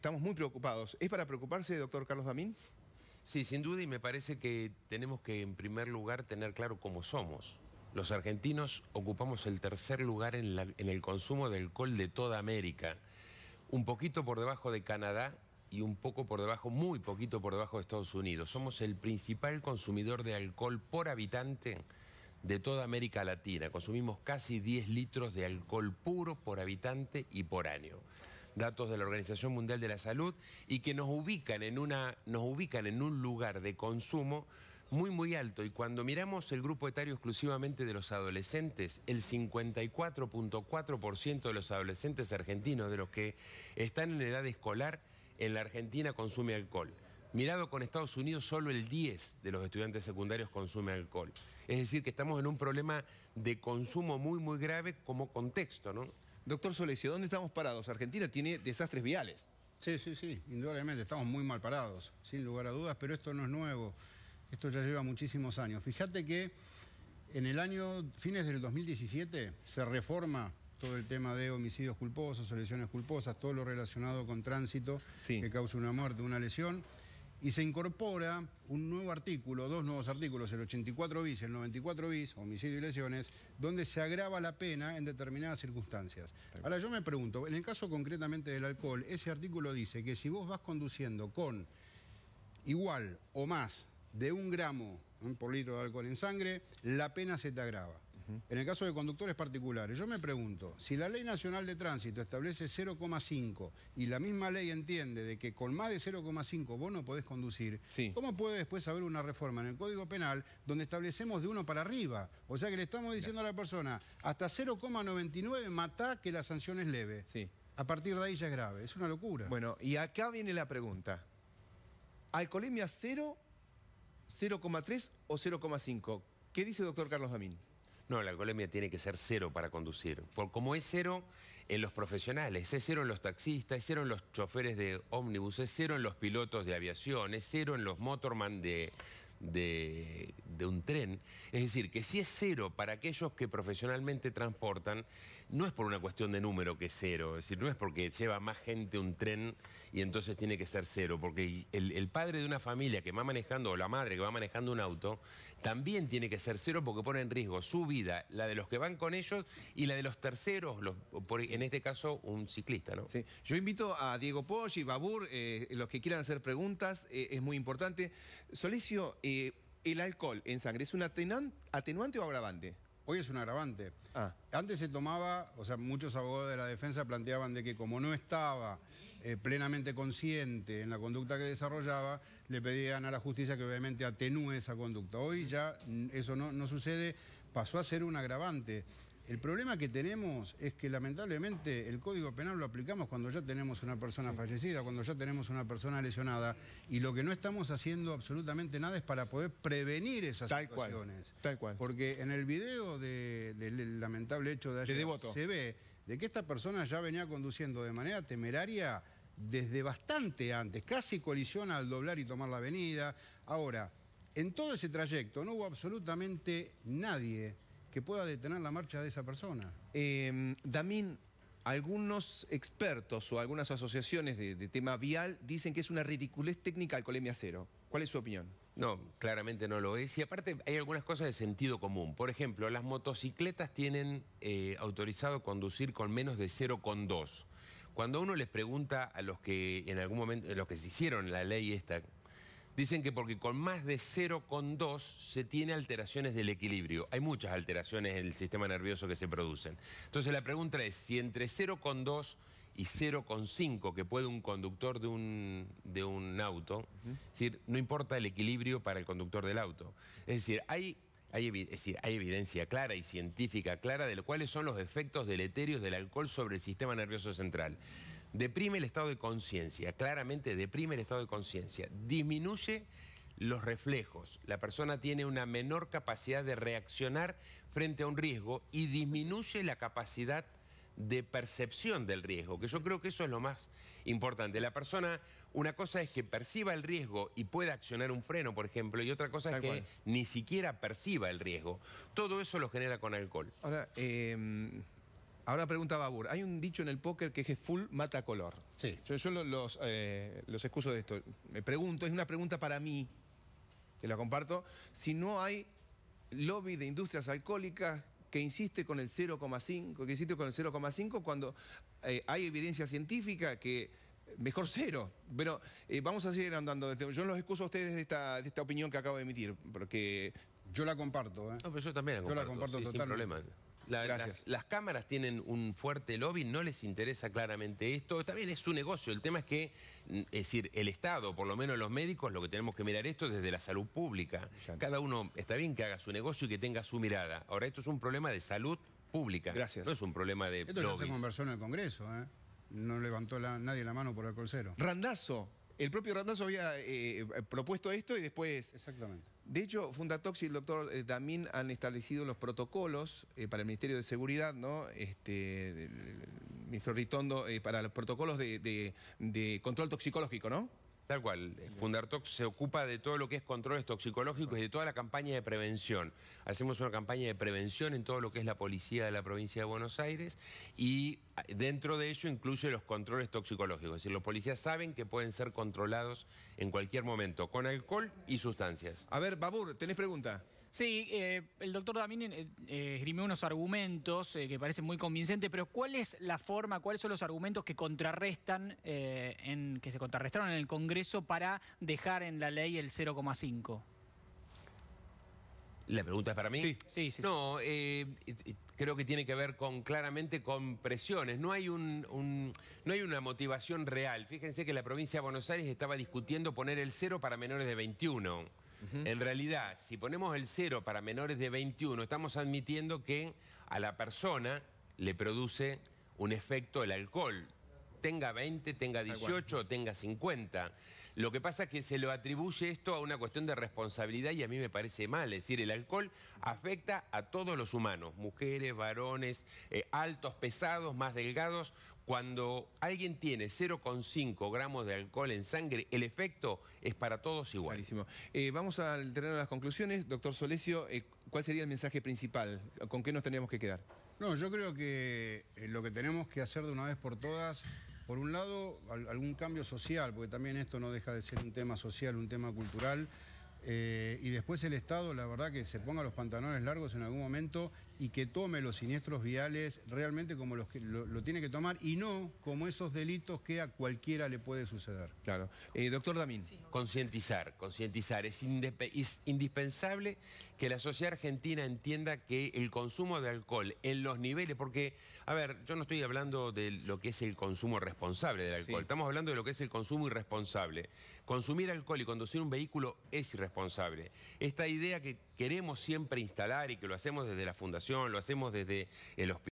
estamos muy preocupados. ¿Es para preocuparse, doctor Carlos Damín? Sí, sin duda, y me parece que tenemos que, en primer lugar, tener claro cómo somos. Los argentinos ocupamos el tercer lugar en, en el consumo de alcohol de toda América, un poquito por debajo de Canadá y un poco por debajo, muy poquito por debajo de Estados Unidos. Somos el principal consumidor de alcohol por habitante de toda América Latina. Consumimos casi 10 litros de alcohol puro por habitante y por año datos de la Organización Mundial de la Salud, y que nos ubican en, una, nos ubican en un lugar de consumo muy, muy alto. Y cuando miramos el grupo etario exclusivamente de los adolescentes, el 54.4% de los adolescentes argentinos, de los que están en edad escolar, en la Argentina consume alcohol. Mirado con Estados Unidos, solo el 10 de los estudiantes secundarios consume alcohol. Es decir, que estamos en un problema de consumo muy, muy grave como contexto, ¿no? Doctor Solesio, ¿dónde estamos parados? Argentina tiene desastres viales. Sí, sí, sí, indudablemente, estamos muy mal parados, sin lugar a dudas, pero esto no es nuevo, esto ya lleva muchísimos años. Fíjate que en el año, fines del 2017, se reforma todo el tema de homicidios culposos lesiones culposas, todo lo relacionado con tránsito que causa una muerte, una lesión y se incorpora un nuevo artículo, dos nuevos artículos, el 84 bis y el 94 bis, homicidio y lesiones, donde se agrava la pena en determinadas circunstancias. Ahora yo me pregunto, en el caso concretamente del alcohol, ese artículo dice que si vos vas conduciendo con igual o más de un gramo por litro de alcohol en sangre, la pena se te agrava. En el caso de conductores particulares, yo me pregunto, si la Ley Nacional de Tránsito establece 0,5 y la misma ley entiende de que con más de 0,5 vos no podés conducir, ¿cómo puede después haber una reforma en el Código Penal donde establecemos de uno para arriba? O sea que le estamos diciendo a la persona, hasta 0,99 matá que la sanción es leve. Sí. A partir de ahí ya es grave, es una locura. Bueno, y acá viene la pregunta. ¿Alcoholemia 0, 0,3 o 0,5. ¿Qué dice el doctor Carlos Damín? No, la alcoholemia tiene que ser cero para conducir. Por como es cero en los profesionales, es cero en los taxistas, es cero en los choferes de ómnibus, es cero en los pilotos de aviación, es cero en los motorman de, de, un tren. Es decir, que si es cero para aquellos que profesionalmente transportan, no es por una cuestión de número que es cero, es decir, no es porque lleva más gente un tren y entonces tiene que ser cero, porque el, padre de una familia que va manejando, o la madre que va manejando un auto, también tiene que ser cero porque pone en riesgo su vida, la de los que van con ellos y la de los terceros, en este caso un ciclista, ¿no? Sí. Yo invito a Diego Poggi, Babur, eh, los que quieran hacer preguntas, eh, es muy importante. Solicio, eh, ¿el alcohol en sangre es un atenuante o agravante? Hoy es un agravante. Ah. Antes se tomaba, o sea, muchos abogados de la defensa planteaban de que como no estaba eh, plenamente consciente en la conducta que desarrollaba, le pedían a la justicia que obviamente atenúe esa conducta. Hoy ya eso no sucede, pasó a ser un agravante. El problema que tenemos es que lamentablemente el Código Penal lo aplicamos cuando ya tenemos una persona fallecida, cuando ya tenemos una persona lesionada, y lo que no estamos haciendo absolutamente nada es para poder prevenir esas situaciones. tal cual. Porque en el video del lamentable hecho de ayer se ve de que esta persona ya venía conduciendo de manera temeraria desde bastante antes, casi colisiona al doblar y tomar la avenida. Ahora, en todo ese trayecto no hubo absolutamente nadie que pueda detener la marcha de esa persona. Em, Damín, algunos expertos o algunas asociaciones de, tema vial dicen que es una ridiculez técnica alcoholemia cero. ¿Cuál es su opinión? No, claramente no lo es. Y aparte hay algunas cosas de sentido común. Por ejemplo, las motocicletas tienen eh, autorizado conducir con menos de 0,2. Cuando uno les pregunta a los que en algún momento, los que se hicieron la ley esta, Dicen que porque con más de 0,2 se tiene alteraciones del equilibrio. Hay muchas alteraciones en el sistema nervioso que se producen. Entonces la pregunta es, si entre 0,2 y 0,5 que puede un conductor de un, de un auto, decir, no importa el equilibrio para el conductor del auto. Es decir, hay hay, evidencia clara y científica clara de cuáles son los efectos deleterios del alcohol sobre el sistema nervioso central. Deprime el estado de conciencia, claramente deprime el estado de conciencia, disminuye los reflejos, la persona tiene una menor capacidad de reaccionar frente a un riesgo y disminuye la capacidad de percepción del riesgo, que yo creo que eso es lo más importante. La persona, una cosa es que perciba el riesgo y pueda accionar un freno, por ejemplo, y otra cosa es que ni siquiera perciba el riesgo. Todo eso lo genera con alcohol. Ahora, em, Ahora pregunta Babur. Hay un dicho en el póker que es full mata color. Sí. Yo, eh, los, excuso de esto. Me pregunto, es una pregunta para mí, que la comparto. Si no hay lobby de industrias alcohólicas que insiste con el 0,5, que insiste con el 0,5 cuando eh, hay evidencia científica que mejor cero. Pero eh, vamos a seguir andando. Este, yo los excuso a ustedes de esta, opinión que acabo de emitir, porque... Yo la comparto, No, pero yo también la comparto. Yo la comparto Sin problema. Gracias. Las, cámaras tienen un fuerte lobby, no les interesa claramente esto. También es su negocio. El tema es que, mm, es decir, el Estado, por lo menos los médicos, lo que tenemos que mirar esto desde la salud pública. Cada uno está bien que haga su negocio y que tenga su mirada. Ahora, esto es un problema de salud pública. Gracias. No es un problema de Esto ya se conversó en el Congreso, ¿eh? No levantó nadie la mano por el colcero. Randazo. El propio Randazo había eh, eh, propuesto esto y después... Exactamente. De hecho, Fundatox y el doctor Damín han establecido los protocolos para el Ministerio de Seguridad, ¿no? Este, Ritondo, para los protocolos de control toxicológico, ¿no? Tal cual, eh, Fundartox se ocupa de todo lo que es controles toxicológicos y de toda la campaña de prevención. Hacemos una campaña de prevención en todo lo que es la policía de la provincia de Buenos Aires y ah, dentro de ello incluye los controles toxicológicos. Es decir, los policías saben que pueden ser controlados en cualquier momento, con alcohol y sustancias. A ver, Babur, ¿tenés pregunta? Sí, eh, el doctor también eh, eh unos argumentos eh, que parecen muy convincentes, pero ¿cuál es la forma, cuáles son los argumentos que contrarrestan, en, que se contrarrestaron en el Congreso para dejar en la ley el 0,5? ¿La pregunta es para mí? Sí, sí, No, creo que tiene que ver con claramente con presiones. No hay, un, no hay una motivación real. Fíjense que la provincia de Buenos Aires estaba discutiendo poner el 0 para menores de 21. En realidad, si ponemos el cero para menores de 21, estamos admitiendo que a la persona le produce un efecto el alcohol. Tenga 20, tenga 18 tenga 50. Lo que pasa es que se lo atribuye esto a una cuestión de responsabilidad y a mí me parece mal. Es decir, el alcohol afecta a todos los humanos, mujeres, varones, eh, altos, pesados, más delgados. Cuando alguien tiene 0,5 gramos de alcohol en sangre, el efecto es para todos igual. Eh, vamos a tener las conclusiones. Doctor Solesio, eh, ¿cuál sería el mensaje principal? ¿Con qué nos tendríamos que quedar? No, yo creo que eh, lo que tenemos que hacer de una vez por todas por un lado, algún cambio social, porque también esto no deja de ser un tema social, un tema cultural. y después el Estado, la verdad que se ponga los pantalones largos en algún momento y que tome los siniestros viales realmente como los que lo, tiene que tomar y no como esos delitos que a cualquiera le puede suceder. Claro. Eh, doctor Damín. Concientizar, concientizar. Es, indispensable que la sociedad argentina entienda que el consumo de alcohol en los niveles, porque, a ver, yo no estoy hablando de lo que es el consumo responsable del alcohol, estamos hablando de lo que es el consumo irresponsable. Consumir alcohol y conducir un vehículo es irresponsable. Esta idea que queremos siempre instalar y que lo hacemos desde la fundación, lo hacemos desde el hospital.